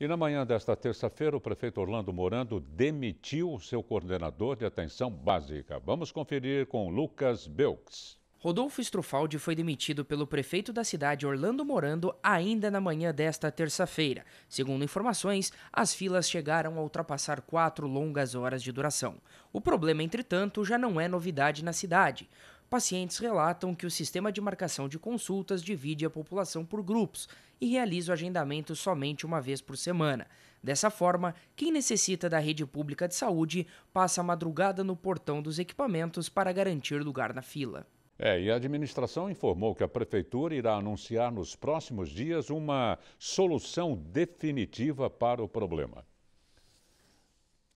E na manhã desta terça-feira, o prefeito Orlando Morando demitiu seu coordenador de atenção básica. Vamos conferir com Lucas Belks. Rodolfo Strufaldi foi demitido pelo prefeito da cidade Orlando Morando ainda na manhã desta terça-feira. Segundo informações, as filas chegaram a ultrapassar quatro longas horas de duração. O problema, entretanto, já não é novidade na cidade. Pacientes relatam que o sistema de marcação de consultas divide a população por grupos e realiza o agendamento somente uma vez por semana. Dessa forma, quem necessita da rede pública de saúde passa a madrugada no portão dos equipamentos para garantir lugar na fila. É, e a administração informou que a prefeitura irá anunciar nos próximos dias uma solução definitiva para o problema.